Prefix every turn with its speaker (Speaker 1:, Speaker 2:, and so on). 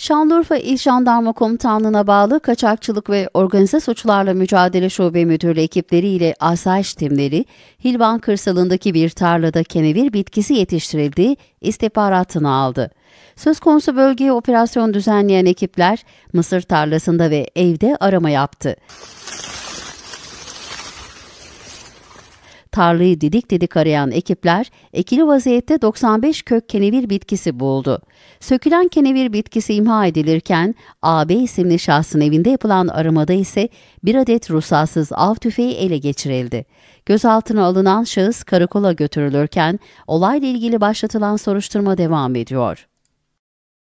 Speaker 1: Şanlıurfa İl Jandarma Komutanlığı'na bağlı Kaçakçılık ve Organize Suçlarla Mücadele Şube Müdürlüğü ekipleriyle asayiş timleri, Hilvan kırsalındaki bir tarlada kenevir bitkisi yetiştirildiği istihbaratını aldı. Söz konusu bölgeye operasyon düzenleyen ekipler Mısır tarlasında ve evde arama yaptı. Tarlayı didik didik arayan ekipler ekili vaziyette 95 kök kenevir bitkisi buldu. Sökülen kenevir bitkisi imha edilirken AB isimli şahsın evinde yapılan aramada ise bir adet ruhsatsız av tüfeği ele geçirildi. Gözaltına alınan şahıs karakola götürülürken olayla ilgili başlatılan soruşturma devam ediyor.